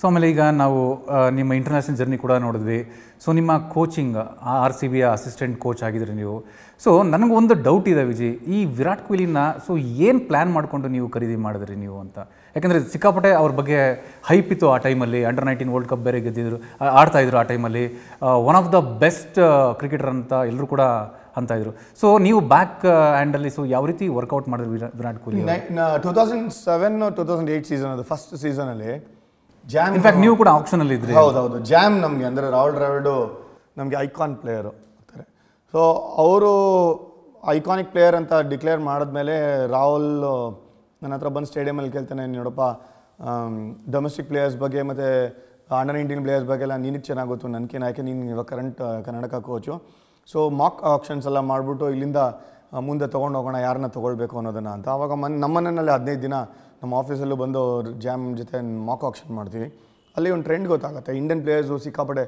so ಆಮೇಲೆ ಈಗ ನಾವು ನಿಮ್ಮ ಇಂಟರ್ನ್ಯಾಷನಲ್ ಜರ್ನಿ ಕೂಡ ನೋಡಿದ್ವಿ ಸೊ ನಿಮ್ಮ coaching R C B assistant coach ಆಗಿದ್ರಿ ನೀವು ಸೊ ನನಗೊಂದು ಡೌಟ್ ಇದೆ ವಿಜಿ ಈ ವಿರಾಟ್ ಕೊಹ್ಲಿನ ಸೊ ಏನು ಪ್ಲ್ಯಾನ್ ಮಾಡಿಕೊಂಡು ನೀವು ಖರೀದಿ ಮಾಡಿದ್ರಿ ನೀವು ಅಂತ ಯಾಕಂದರೆ ಸಿಕ್ಕಾಪಟ್ಟೆ ಅವ್ರ ಬಗ್ಗೆ ಹೈಪ್ ಇತ್ತು ಆ ಟೈಮಲ್ಲಿ ಅಂಡರ್ ನೈನ್ಟೀನ್ ವರ್ಲ್ಡ್ ಕಪ್ ಬೇರೆ ಗೆದ್ದಿದ್ರು ಆಡ್ತಾಯಿದ್ರು ಆ ಟೈಮಲ್ಲಿ one of the best cricketer ಅಂತ ಎಲ್ಲರೂ ಕೂಡ ಅಂತ ಇದ್ರು ಸೊ ನೀವು ಬ್ಯಾಕ್ ಹ್ಯಾಂಡಲ್ಲಿ ಸೊ ಯಾವ ರೀತಿ ವರ್ಕೌಟ್ ಮಾಡಿದ್ರು Virat Kohli two thousand seven two thousand eight season ಅದು ಫಸ್ಟ್ ಸೀಸನಲ್ಲಿ ಜಾಮ್ ಇನ್ಫ್ಯಾಕ್ಟ್ ನೀವು ಕೂಡ ಆಪ್ಷನಲ್ಲಿ ಇದ್ರಿ ಹೌದು ಜಾಮ್ ನಮಗೆ ಅಂದರೆ ರಾಹುಲ್ ಡ್ರಾವಿಡು ನಮಗೆ ಐಕಾನ್ ಪ್ಲೇಯರು ಅಂತಾರೆ ಸೊ ಅವರು ಐಕಾನಿಕ್ ಪ್ಲೇಯರ್ ಅಂತ ಡಿಕ್ಲೇರ್ ಮಾಡಿದ್ಮೇಲೆ ರಾಹುಲ್ ನನ್ನ ಹತ್ರ ಬಂದು ಸ್ಟೇಡಿಯಮಲ್ಲಿ ಕೇಳ್ತಾನೆ ನೋಡಪ್ಪ ಡೊಮೆಸ್ಟಿಕ್ ಪ್ಲೇಯರ್ಸ್ ಬಗ್ಗೆ ಮತ್ತು ಅಂಡರ್ ನೈನ್ಟೀನ್ ಪ್ಲೇಯರ್ಸ್ ಬಗ್ಗೆ ಎಲ್ಲ ನೀನಿಗೆ ಚೆನ್ನಾಗುತ್ತೆ ನನಗೇನು ಯಾಕೆ ನೀನು ಇವಾಗ current Karnataka coach so mock options ಎಲ್ಲ ಮಾಡಿಬಿಟ್ಟು ಇಲ್ಲಿಂದ ಮುಂದೆ ತೊಗೊಂಡು ಹೋಗೋಣ ಯಾರನ್ನ ತೊಗೊಳ್ಬೇಕು ಅನ್ನೋದನ್ನು ಅಂತ ಆವಾಗ ಮನ್ ನಮ್ಮ ಮನೆಯಲ್ಲಿ ಹದಿನೈದು ದಿನ ನಮ್ಮ ಆಫೀಸಲ್ಲೂ ಬಂದು ಜಾಮ್ ಜೊತೆ ಮಾಕ್ ಆಕ್ಷನ್ ಮಾಡ್ತೀವಿ ಅಲ್ಲಿ ಒಂದು ಟ್ರೆಂಡ್ ಗೊತ್ತಾಗುತ್ತೆ ಇಂಡಿಯನ್ ಪ್ಲೇಯರ್ಸು ಸಿಕ್ಕಾಪಡೆ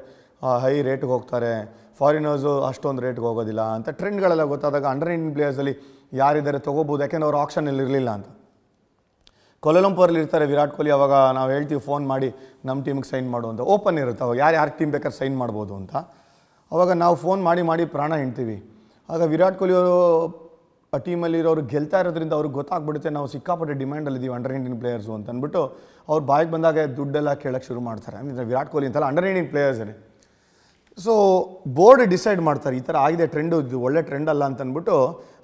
ಹೈ ರೇಟ್ಗೆ ಹೋಗ್ತಾರೆ ಫಾರಿನರ್ಸು ಅಷ್ಟೊಂದು ರೇಟ್ಗೆ ಹೋಗೋದಿಲ್ಲ ಅಂತ ಟ್ರೆಂಡ್ಗಳೆಲ್ಲ ಗೊತ್ತಾದಾಗ ಅಂಡರ್ ಇಂಡಿಯನ್ ಪ್ಲೇಯರ್ಸಲ್ಲಿ ಯಾರಿದ್ದಾರೆ ತೊಗೋಬೋದು ಯಾಕೆಂದ್ರೆ ಅವ್ರು ಆಕ್ಷನಲ್ಲಿ ಇರಲಿಲ್ಲ ಅಂತ ಕೊಲಂಪುರಲ್ಲಿ ಇರ್ತಾರೆ ವಿರಾಟ್ ಕೊಹ್ಲಿ ಅವಾಗ ನಾವು ಹೇಳ್ತೀವಿ ಫೋನ್ ಮಾಡಿ ನಮ್ಮ ಟೀಮ್ಗೆ ಸೈನ್ ಮಾಡು ಅಂತ ಓಪನ್ ಇರುತ್ತೆ ಅವಾಗ ಯಾರು ಯಾರು ಟೀಮ್ ಬೇಕಾದ್ರೆ ಸೈನ್ ಮಾಡ್ಬೋದು ಅಂತ ಅವಾಗ ನಾವು ಫೋನ್ ಮಾಡಿ ಮಾಡಿ ಪ್ರಾಣ ಹಿಂಡ್ತೀವಿ ಆಗ ವಿರಾಟ್ ಕೊಹ್ಲಿ ಅವರು ಆ ಟೀಮಲ್ಲಿರೋರು ಗೆಲ್ತಾ ಇರೋದ್ರಿಂದ ಅವ್ರಿಗೆ ಗೊತ್ತಾಗ್ಬಿಡುತ್ತೆ ನಾವು ಸಿಕ್ಕಾಪಟ್ಟೆ ಡಿಮ್ಯಾಂಡಲ್ಲಿದ್ದೀವಿ ಅಂಡರ್ ನೈನ್ಟೀನ್ ಪ್ಲೇಯರ್ಸು ಅಂತ ಅಂದ್ಬಿಟ್ಟು ಅವ್ರು ಬಾಯಿಗೆ ಬಂದಾಗ ದುಡ್ಡೆಲ್ಲ ಕೇಳೋಕ್ಕೆ ಶುರು ಮಾಡ್ತಾರೆ ಅಂದರೆ ವಿರಾಟ್ ಕೊಹ್ಲಿ ಅಂತಲ್ಲ ಅಂಡರ್ ನೈನ್ಟೀನ್ ಪ್ಲೇಯರ್ಸೇ ಸೊ ಬೋರ್ಡ್ ಡಿಸೈಡ್ ಮಾಡ್ತಾರೆ ಈ ಥರ ಆಗಿದೆ ಟ್ರೆಂಡು ಇದು ಒಳ್ಳೆ ಟ್ರೆಂಡ್ ಅಲ್ಲ ಅಂತಂದ್ಬಿಟ್ಟು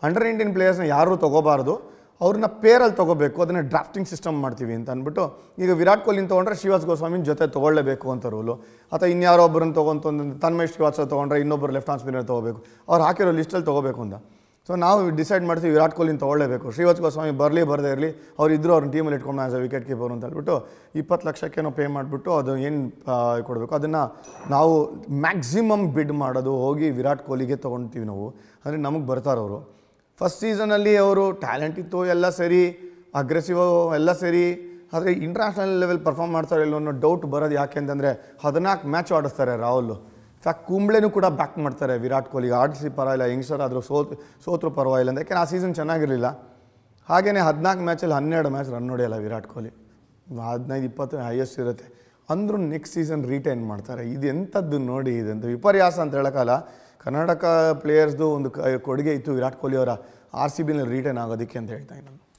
ಅಂಡರ್ ನೈನ್ಟೀನ್ ಪ್ಲೇಯರ್ಸ್ನ ಯಾರೂ ತೊಗೋಬಾರ್ದು ಅವ್ರನ್ನ ಪೇರಲ್ಲಿ ತೊಗೋಬೇಕು ಅದನ್ನು ಡ್ರಾಫ್ಟಿಂಗ್ ಸಿಸ್ಟಮ್ ಮಾಡ್ತೀವಿ ಅಂತ ಅಂದ್ಬಿಟ್ಟು ಈಗ ವಿರಾಟ್ ಕೊಹ್ಲಿನ ತೊಗೊಂಡ್ರೆ ಶಿವಾಜ್ ಗೋಸ್ವಾಮಿನ ಜೊತೆ ತೊಗೊಳ್ಳೇಬೇಕು ಅಂತ ರೂಲು ಅಥವಾ ಇನ್ಯಾರೋ ಒಬ್ಬರನ್ನು ತೊಗೊಂತ ತನ್ಮಯ್ ಶ್ರೀವಾಸ್ ತೊಗೊಂಡ್ರೆ ಇನ್ನೊಬ್ಬರು ಲೆಫ್ಟ್ ಹಾನ್ ಸ್ಪಿನ್ನರ್ ತೊಗೋಬೇಕು ಅವ್ರು ಹಾಕಿರೋ ಲಿಸ್ಟಲ್ಲಿ ತೊಗೋಬೇಕು ಅಂತ ಸೊ ನಾವು ಡಿಸೈಡ್ ಮಾಡ್ತೀವಿ ವಿರಾಟ್ ಕೊಹ್ಲಿನ ತೊಗೊಳ್ಳೇಬೇಕು ಶ್ರೀವಾಜ್ ಗೋಸ್ವಾಮಿ ಬರಲಿ ಬರದೇ ಇರಲಿ ಅವ್ರು ಇದ್ದರು ಅವ್ರನ್ನ ಟೀಮಲ್ಲಿ ಇಟ್ಕೊಂಡು ಆಸ್ ಅ ವಿಕೆಟ್ ಕೀಪರ್ ಅಂತ ಹೇಳ್ಬಿಟ್ಟು ಇಪ್ಪತ್ತು ಲಕ್ಷಕ್ಕೇನೋ ಪೇ ಮಾಡಿಬಿಟ್ಟು ಅದು ಏನು ಕೊಡಬೇಕು ಅದನ್ನು ನಾವು ಮ್ಯಾಕ್ಸಿಮಮ್ ಬಿಡ್ ಮಾಡೋದು ಹೋಗಿ ವಿರಾಟ್ ಕೊಹ್ಲಿಗೆ ತೊಗೊಳ್ತೀವಿ ನಾವು ಅಂದರೆ ನಮಗೆ ಬರ್ತಾರವರು ಫಸ್ಟ್ ಸೀಸನಲ್ಲಿ ಅವರು ಟ್ಯಾಲೆಂಟ್ ಇತ್ತು ಎಲ್ಲ ಸರಿ ಅಗ್ರೆಸಿವ್ ಎಲ್ಲ ಸರಿ ಆದರೆ ಇಂಟರ್ನ್ಯಾಷನಲ್ ಲೆವೆಲ್ ಪರ್ಫಾರ್ಮ್ ಮಾಡ್ತಾರೆ ಇಲ್ಲೋ ಅನ್ನೋ ಡೌಟ್ ಬರೋದು ಯಾಕೆ ಅಂತಂದರೆ ಹದಿನಾಲ್ಕು ಮ್ಯಾಚ್ ಆಡಿಸ್ತಾರೆ ರಾಹುಲ್ ಫ್ಯಾಕ್ಟ್ ಕುಂಬ್ಳೆನೂ ಕೂಡ ಬ್ಯಾಕ್ ಮಾಡ್ತಾರೆ ವಿರಾಟ್ ಕೊಹ್ಲಿ ಆಡಿಸಿ ಪರವಾಗಿಲ್ಲ ಹೆಂಗ್ಸರ್ ಆದರೂ ಸೋತು ಸೋತರು ಪರವಾಗಿಲ್ಲ ಅಂದರೆ ಯಾಕೆಂದ್ರೆ ಆ ಸೀಸನ್ ಚೆನ್ನಾಗಿರಲಿಲ್ಲ ಹಾಗೆಯೇ ಹದಿನಾಲ್ಕು ಮ್ಯಾಚಲ್ಲಿ ಹನ್ನೆರಡು ಮ್ಯಾಚ್ ರನ್ ಹೊಡೆಯಲ್ಲ ವಿರಾಟ್ ಕೊಹ್ಲಿ ಹದಿನೈದು ಇಪ್ಪತ್ತು ಹೈಯೆಸ್ಟ್ ಇರುತ್ತೆ ಅಂದರೂ ನೆಕ್ಸ್ಟ್ ಸೀಸನ್ ರಿಟೈನ್ ಮಾಡ್ತಾರೆ ಇದು ಎಂಥದ್ದು ನೋಡಿ ಅಂತ ವಿಪರ್ಯಾಸ ಅಂತ ಹೇಳೋಕ್ಕಲ್ಲ ಕರ್ನಾಟಕ ಪ್ಲೇಯರ್ಸ್ದು ಒಂದು ಕ ಕೊಡುಗೆ ಇತ್ತು ವಿರಾಟ್ ಕೊಹ್ಲಿ ಅವರ ಆರ್ ಸಿ ಬಿನಲ್ಲಿ ರಿಟರ್ನ್ ಆಗೋದಕ್ಕೆ ಅಂತ ಹೇಳ್ತಾ ನಾನು